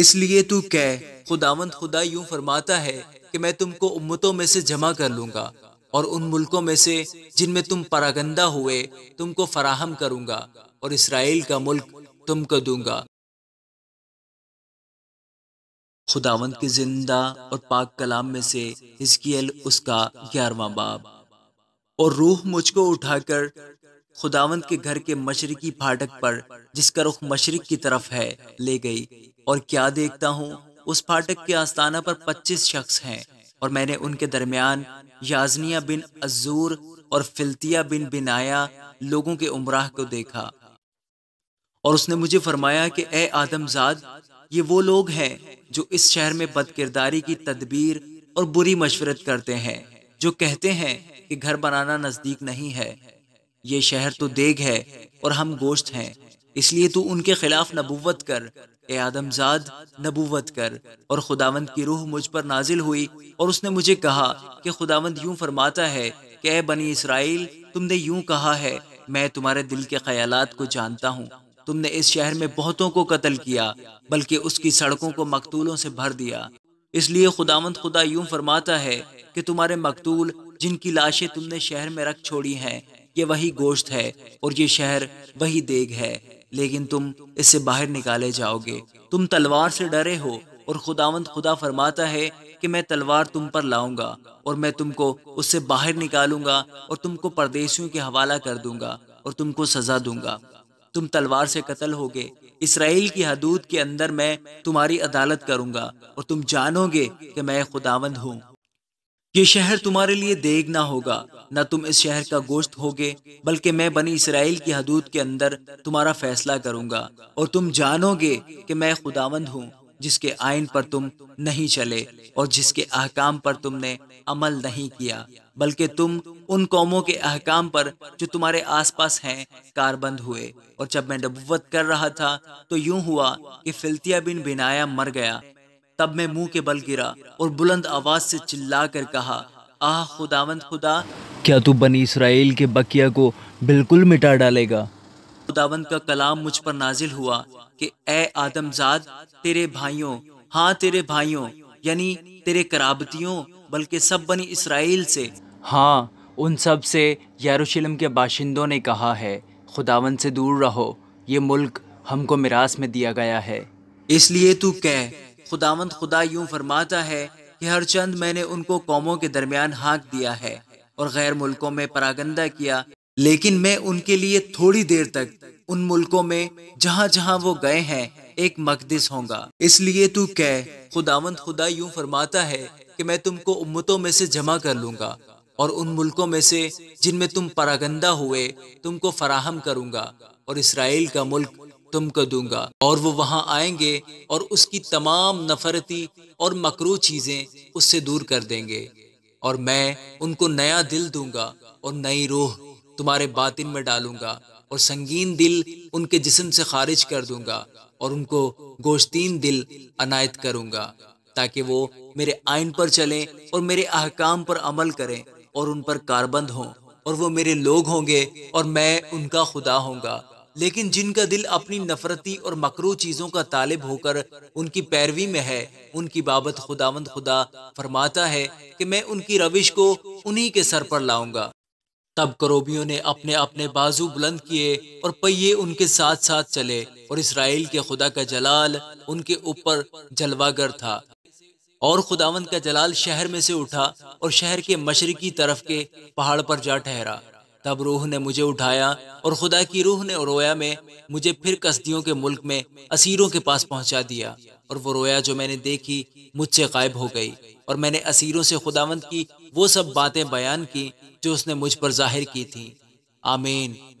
اس لیے تو کہہ خداوند خدا یوں فرماتا ہے کہ میں تم کو امتوں میں سے جمع کر لوں گا اور ان ملکوں میں سے جن میں تم پراگندہ ہوئے تم کو فراہم کروں گا اور اسرائیل کا ملک تم کو دوں گا خداوند کے زندہ اور پاک کلام میں سے حزکیل اس کا گیارہواں باب اور روح مجھ کو اٹھا کر خداوند کے گھر کے مشرقی پھاٹک پر جس کا رخ مشرق کی طرف ہے لے گئی اور کیا دیکھتا ہوں اس پھاٹک کے کے آستانہ پر پچیس شخص ہیں اور اور میں نے ان درمیان بن بن بنایا لوگوں کے عمراہ کو دیکھا اور اس نے مجھے فرمایا کہ اے آدم زاد یہ وہ لوگ ہیں جو اس شہر میں بد کرداری کی تدبیر اور بری مشورت کرتے ہیں جو کہتے ہیں کہ گھر بنانا نزدیک نہیں ہے یہ شہر تو دیگ ہے اور ہم گوشت ہیں اس لیے تو ان کے خلاف نبوت کر اے آدمزاد نبوت کر اور خداوند کی روح مجھ پر نازل ہوئی اور اس نے مجھے کہا کہ خداوند یوں فرماتا ہے کہ اے بنی اسرائیل تم نے یوں کہا ہے میں تمہارے دل کے خیالات کو جانتا ہوں تم نے اس شہر میں بہتوں کو قتل کیا بلکہ اس کی سڑکوں کو مقتولوں سے بھر دیا اس لیے خداوند خدا یوں فرماتا ہے کہ تمہارے مقتول جن کی لاشیں تم نے شہر میں رکھ چھوڑی ہیں یہ وہی گوشت ہے اور یہ شہر وہی دیگ ہے لیکن تم اس سے باہر نکالے جاؤ گے تم تلوار سے ڈرے ہو اور خداوند خدا فرماتا ہے کہ میں تلوار تم پر لاؤں گا اور میں تم کو اس سے باہر نکالوں گا اور تم کو پردیسیوں کے حوالہ کر دوں گا اور تم کو سزا دوں گا تم تلوار سے قتل ہوگے اسرائیل کی حدود کے اندر میں تمہاری عدالت کروں گا اور تم جانو گے کہ میں خداوند ہوں یہ شہر تمہارے لیے دیکھنا ہوگا نہ تم اس شہر کا گوشت ہوگے بلکہ میں بنی اسرائیل کی حدود کے اندر تمہارا فیصلہ کروں گا اور تم جانو گے کہ میں خداوند ہوں جس کے آئین پر تم نہیں چلے اور جس کے احکام پر تم نے عمل نہیں کیا بلکہ تم ان قوموں کے احکام پر جو تمہارے آس پاس ہیں کار بند ہوئے اور جب میں نبوت کر رہا تھا تو یوں ہوا کہ فلتیا بن بنایا مر گیا تب میں منہ کے بل گرا اور بلند آواز سے چلا کر کہا آہ خداوند خدا کیا تو بنی اسرائیل کے بکیا کو بالکل مٹا ڈالے گا خداوند کا کلام مجھ پر نازل ہوا کہ اے آدم زاد تیرے بھائیوں ہاں تیرے بھائیوں یعنی تیرے کرابتیوں بلکہ سب بنی اسرائیل سے ہاں ان سب سے یاروشلم کے باشندوں نے کہا ہے خداوند سے دور رہو یہ ملک ہم کو میراث میں دیا گیا ہے اس لیے تو کہہ خداوند خدا یوں فرماتا ہے کہ ہر چند میں نے ان کو قوموں کے درمیان ہانک دیا ہے اور غیر ملکوں میں پراگندہ کیا لیکن میں ان کے لیے تھوڑی دیر تک ان ملکوں میں جہاں جہاں وہ گئے ہیں ایک مقدس ہوں گا اس لیے تو کہ خداوند خدا یوں فرماتا ہے کہ میں تم کو امتوں میں سے جمع کر لوں گا اور ان ملکوں میں سے جن میں تم پراگندہ ہوئے تم کو فراہم کروں گا اور اسرائیل کا ملک تم کو دوں گا اور وہ وہاں آئیں گے اور اس کی تمام نفرتی اور مکرو چیزیں اس سے دور کر دیں گے اور میں ان کو نیا دل دوں گا اور نئی روح تمہارے باطن میں ڈالوں گا اور سنگین دل ان کے جسم سے خارج کر دوں گا اور ان کو گوشتین دل عنایت کروں گا تاکہ وہ میرے آئین پر چلیں اور میرے احکام پر عمل کریں اور ان پر کاربند ہوں اور وہ میرے لوگ ہوں گے اور میں ان کا خدا ہوں گا لیکن جن کا دل اپنی نفرتی اور مکرو چیزوں کا طالب ہو کر ان کی پیروی میں ہے ان کی بابت خداوند خدا فرماتا ہے کہ میں ان کی روش کو انہی کے سر پر لاؤں گا تب کروبیوں نے اپنے اپنے بازو بلند کیے اور پہیے ان کے ساتھ ساتھ چلے اور اسرائیل کے خدا کا جلال ان کے اوپر جلواگر تھا اور خداوند کا جلال شہر میں سے اٹھا اور شہر کے مشرقی طرف کے پہاڑ پر جا ٹھہرا تب روح نے مجھے اٹھایا اور خدا کی روح نے رویا میں مجھے پھر کسدیوں کے ملک میں اسیروں کے پاس پہنچا دیا اور وہ رویا جو میں نے دیکھی مجھ سے غائب ہو گئی اور میں نے اسیروں سے خداوند کی وہ سب باتیں بیان کی جو اس نے مجھ پر ظاہر کی تھی آمین